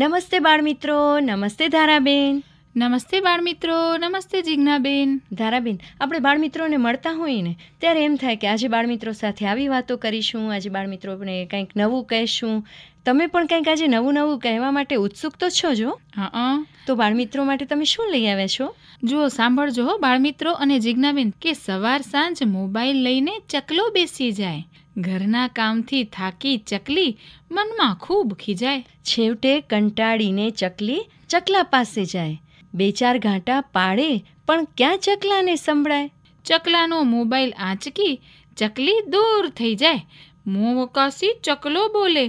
નમસ્તે બાળમિત્રો નમસ્તે ધારાબેન નમસ્તે બાળ મિત્રો નમસ્તે જિજ્ઞાબેન ધારાબેન આપણે બાળમિત્રોને મળતા હોઈએ ને ત્યારે એમ થાય કે આજે બાળમિત્રો સાથે આવી વાતો કરીશું આજે બાળ બાળમિત્રોને કંઈક નવું કહેશું તમે પણ કંઈક આજે નવું નવું કહેવા માટે ઉત્સુક તો છો જો હા તો બાળમિત્રો માટે તમે શું લઈ આવ્યા છો જુઓ સાંભળજો બાળમિત્રો અને જિજ્ઞાબેન કે સવાર સાંજ મોબાઈલ લઈને ચકલો બેસી જાય ઘરના કામથી થાકી ચકલી મનમાં ખૂબ ખીજાય છેવટે કંટાળીને ચકલી ચકલા પાસે જાય બે ચાર ઘાંટા પાડે પણ ક્યાં ચકલાને સંભળાય ચકલાનો મોબાઈલ આંચકી ચકલી દૂર થઈ જાય મોકાસી ચકલો બોલે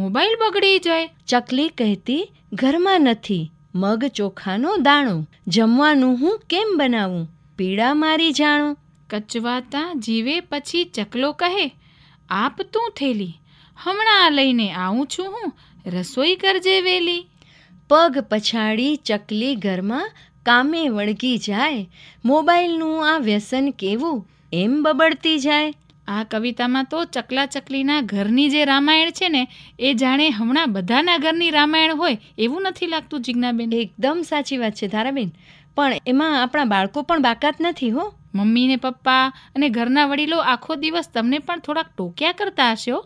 મોબાઈલ બગડી જાય ચકલી કહેતી ઘરમાં નથી મગ ચોખાનો દાણો જમવાનું હું કેમ બનાવું પીડા મારી જાણો કચવાતા જીવે પછી ચકલો કહે આપ તું થેલી હમણાં લઈને આવું છું હું રસોઈ કરજે વેલી પગ પછાડી ચકલી ઘરમાં કામે વળગી જાય મોબાઈલનું આ વ્યસન કેવું એમ બબડતી જાય આ કવિતામાં તો ચકલા ચકલીના ઘરની જે રામાયણ છે ને એ જાણે હમણાં બધાના ઘરની રામાયણ હોય એવું નથી લાગતું જિજ્ઞાબેન એકદમ સાચી વાત છે ધારાબેન પણ એમાં આપણા બાળકો પણ બાકાત નથી હો મમ્મીને પપ્પા અને ઘરના વડીલો આખો દિવસ તમને પણ થોડાક ટોક્યા કરતા હશો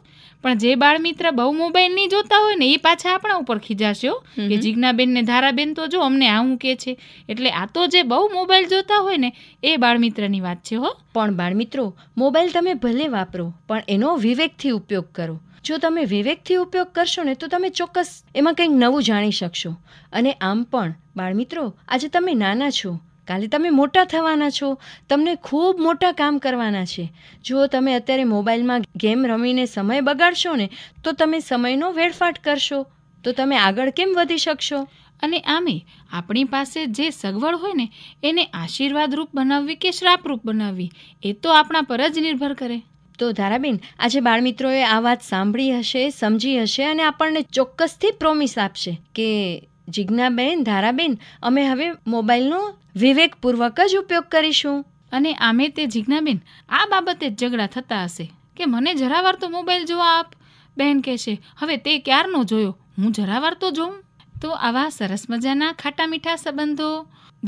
પણ જે બાળ મિત્ર બહુ મોબાઈલ નહીં જોતા હોય ને એ પાછા આપણા ઉપર ખીજાશો કે જીજ્ઞાબેન ને ધારાબેન તો જો અમને આવું કે છે એટલે આ તો જે બહુ મોબાઈલ જોતા હોય ને એ બાળ મિત્રની વાત છે હો પણ બાળ મિત્રો મોબાઈલ તમે ભલે વાપરો પણ એનો વિવેકથી ઉપયોગ કરો જો તમે વિવેકથી ઉપયોગ કરશો ને તો તમે ચોક્કસ એમાં કંઈક નવું જાણી શકશો અને આમ પણ બાળમિત્રો આજે તમે નાના છો કાલે તમે મોટા થવાના છો તમને ખૂબ મોટા કામ કરવાના છે જો તમે અત્યારે મોબાઈલમાં ગેમ રમીને સમય બગાડશો ને તો તમે સમયનો વેડફાટ કરશો તો તમે આગળ કેમ વધી શકશો અને આમે આપણી પાસે જે સગવડ હોય ને એને આશીર્વાદરૂપ બનાવવી કે શ્રાપરૂપ બનાવવી એ તો આપણા પર જ નિર્ભર કરે તો ધારાબેન આજે બાળમિત્રોએ આ વાત સાંભળી હશે સમજી હશે અને આપણને ચોક્કસથી પ્રોમિસ આપશે કે જિજ્ઞાબેન ધારાબેન અમે હવે મોબાઈલનો વિવેકપૂર્વક જ ઉપયોગ કરીશું અને આમે તે જિજ્ઞાબેન આ બાબતે જ ઝઘડા થતા હશે કે મને જરાવાર તો મોબાઈલ જોવા આપ બહેન કહેશે હવે તે ક્યારનો જોયો હું જરાવાર તો જોઉં તો આવા સરસ મજાના ખાટા મીઠા સંબંધો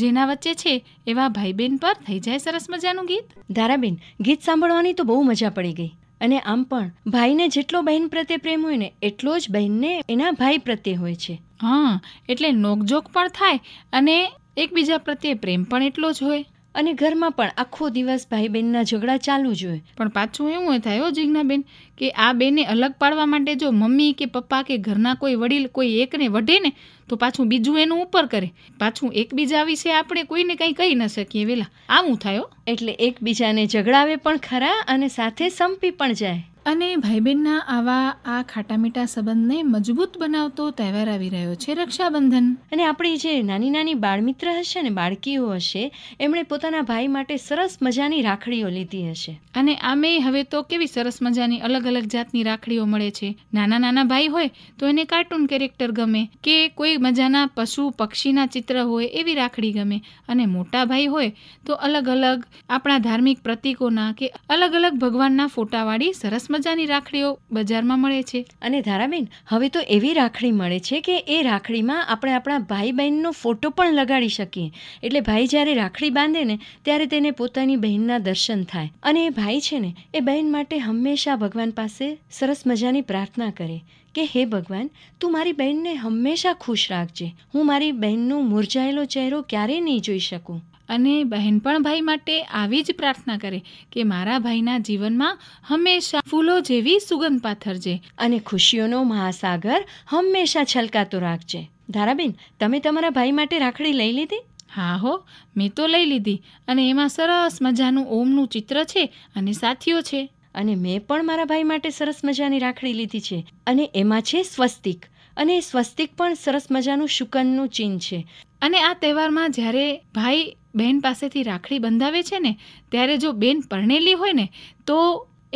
જેના વચ્ચે છે એવા ભાઈ બહેન પર થઈ જાય સરસ મજાનું ગીત ધારાબેન ગીત સાંભળવાની તો બહુ મજા પડી ગઈ અને આમ પણ ભાઈને જેટલો બહેન પ્રત્યે પ્રેમ હોય ને એટલો જ બહેનને એના ભાઈ પ્રત્યે હોય છે હા એટલે નોકઝોક પણ થાય અને એકબીજા પ્રત્યે પ્રેમ પણ એટલો જ હોય અને ઘરમાં પણ આખો દિવસ ભાઈ બહેનના ઝઘડા ચાલુ જ હોય પણ પાછું એવું થાય હો જીજ્ઞાબેન કે આ બેને અલગ પાડવા માટે જો મમ્મી કે પપ્પા કે ઘરના કોઈ વડીલ કોઈ એકને વઢે ને તો પાછું બીજું એનું ઉપર કરે પાછું એકબીજા વિશે આપણે કોઈને કંઈ કહી ન શકીએ વેલા આવું થાય એટલે એકબીજાને ઝઘડાવે પણ ખરા અને સાથે સંપી પણ જાય અને ભાઈ બહેનના આવા આ ખાટા મીઠા સંબંધને મજબૂત બનાવતો તહેવાર આવી રહ્યો છે રક્ષાબંધન અને આપણી જે નાની નાની બાળમિત્ર હશે ને બાળકીઓ હશે એમણે પોતાના ભાઈ માટે સરસ મજાની રાખડીઓ લીધી હશે અને આમે હવે તો કેવી સરસ મજાની અલગ અલગ જાતની રાખડીઓ મળે છે નાના નાના ભાઈ હોય તો એને કાર્ટૂન કેરેક્ટર ગમે કે કોઈ મજાના પશુ પક્ષીના ચિત્ર હોય એવી રાખડી ગમે અને મોટા ભાઈ હોય તો અલગ અલગ આપણા ધાર્મિક પ્રતીકોના કે અલગ અલગ ભગવાનના ફોટાવાળી સરસ મજાની રાખડીઓ બજારમાં મળે છે અને ધારાબેન હવે તો એવી રાખડી મળે છે કે એ રાખડીમાં આપણે આપણા ભાઈ બહેનનો ફોટો પણ લગાડી શકીએ એટલે ભાઈ જ્યારે રાખડી બાંધે ને ત્યારે તેને પોતાની બહેનના દર્શન થાય અને એ ભાઈ છે ને એ બહેન માટે હંમેશા ભગવાન પાસે સરસ મજાની પ્રાર્થના કરે કે હે ભગવાન તું મારી બહેનને હંમેશા ખુશ રાખજે હું મારી બહેનનો મુરઝાયેલો ચહેરો ક્યારેય નહીં જોઈ શકું અને બહેનપણ ભાઈ માટે આવી જ પ્રાર્થના કરે કે મારા ભાઈના જીવનમાં હંમેશા ફૂલો જેવી સુગંધ પાથરજે અને ખુશીઓનો મહાસાગર હંમેશા છલકાતો રાખજે ધારાબેન તમે તમારા ભાઈ માટે રાખડી લઈ લીધી હા હો મેં તો લઈ લીધી અને એમાં સરસ મજાનું ઓમનું ચિત્ર છે અને સાથીઓ છે અને મેં પણ મારા ભાઈ માટે સરસ મજાની રાખડી લીધી છે અને એમાં છે સ્વસ્તિક અને સ્વસ્તિક પણ સરસ મજાનું શુકનનું ચિહ્ન છે અને આ તહેવારમાં જ્યારે ભાઈ બહેન પાસેથી રાખડી બંધાવે છે ને ત્યારે જો બેન પરણેલી હોય ને તો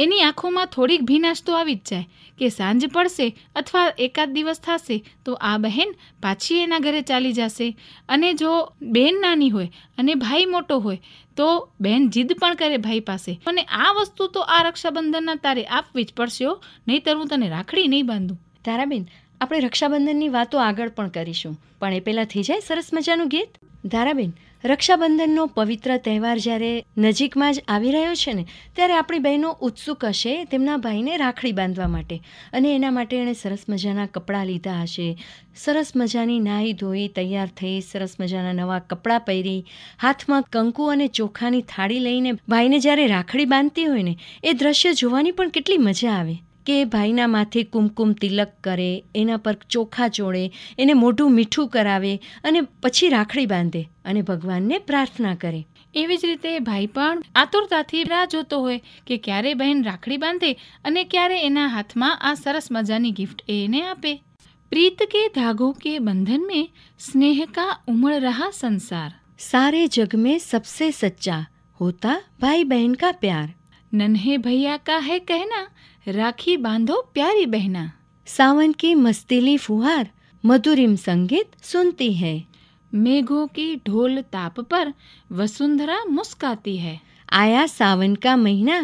એની આંખોમાં થોડીક ભીનાશ તો આવી જ જાય કે સાંજ પડશે અથવા એકાદ દિવસ થશે તો આ બહેન પાછી એના ઘરે ચાલી જશે અને જો બેન નાની હોય અને ભાઈ મોટો હોય તો બેન જીદ પણ કરે ભાઈ પાસે અને આ વસ્તુ તો આ રક્ષાબંધનના તારે આપવી જ પડશે નહીં હું તને રાખડી નહીં બાંધું તારાબેન આપણે રક્ષાબંધનની વાતો આગળ પણ કરીશું પણ એ પહેલાં થઈ જાય સરસ મજાનું ગીત ધારાબેન રક્ષાબંધનનો પવિત્ર તહેવાર જ્યારે નજીકમાં જ આવી રહ્યો છે ને ત્યારે આપણી બહેનો ઉત્સુક હશે તેમના ભાઈને રાખડી બાંધવા માટે અને એના માટે એણે સરસ મજાના કપડાં લીધા હશે સરસ મજાની નાહી ધોઈ તૈયાર થઈ સરસ મજાના નવા કપડાં પહેરી હાથમાં કંકુ અને ચોખાની થાળી લઈને ભાઈને જ્યારે રાખડી બાંધતી હોય ને એ દ્રશ્ય જોવાની પણ કેટલી મજા આવે કે ભાઈના માથે કુમકુમ તિલક કરે એના પર ચોખા ચોળે એને મોઢું મીઠું કરાવે અને પછી રાખડી બાંધે અને ભગવાનને પ્રાર્થના કરે એવી જ રીતે ભાઈ પણ આતુરતાથી રાહ જોતો હોય કે ક્યારે બહેન રાખડી બાંધે અને ક્યારે એના હાથમાં આ સરસ મજાની ગિફ્ટ એને આપે પ્રીત કે ધાગો કે બંધન મેં સ્નેહ કા ઉમળ રહા સંસાર સારે જગ મેં સબસે સચ્ચા હોતા ભાઈ બહેન કા પ્યાર નન્હે ભૈયા કા હે કહેના राखी बांधो प्यारी बहना सावन की मस्तीली फुहार मधुरिम संगीत सुनती है मेघों की ढोल ताप पर वसुंधरा मुस्काती है आया सावन का महीना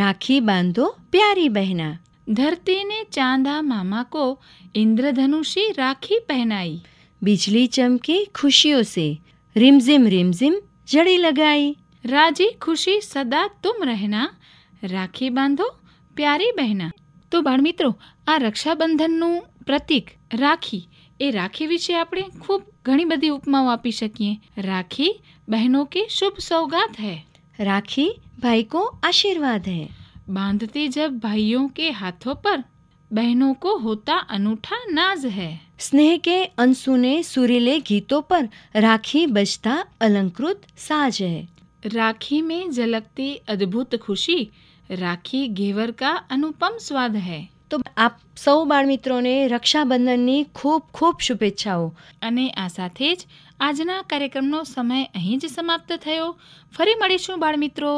राखी बांधो प्यारी बहना धरती ने चांदा मामा को इंद्रधनुषी राखी पहनाई बिजली चमकी खुशियों से रिमझिम रिमझिम जड़ी लगाई राजी खुशी सदा तुम रहना राखी बांधो પ્યારી બહેના તો બાળમિત્રો આ રક્ષાબંધનનું પ્રતીક રાખી એ राखी વિશે આપણે खूब घनी बड़ी उपमा આપી શકીએ રાખી બહેનોं की शुभ सौगात है राखी भाई को आशीर्वाद है बांधती जब भाइयों के हाथों पर बहनों को होता अनूठा नाज है स्नेह के अनसुने सुरीले गीतों पर राखी बजता अलंकृत साज है राखी में झलकती अद्भुत खुशी રાખી ઘેવરકા અનુપમ સ્વાદ હૈ તો આપ સૌ બાળ મિત્રોને રક્ષાબંધનની ખૂબ ખૂબ શુભેચ્છાઓ અને આ સાથે જ આજના કાર્યક્રમનો સમય અહીં જ સમાપ્ત થયો ફરી મળીશું બાળ મિત્રો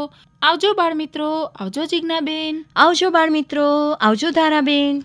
આવજો બાળ મિત્રો આવજો જિજ્ઞાબેન આવજો બાળ મિત્રો આવજો ધારાબેન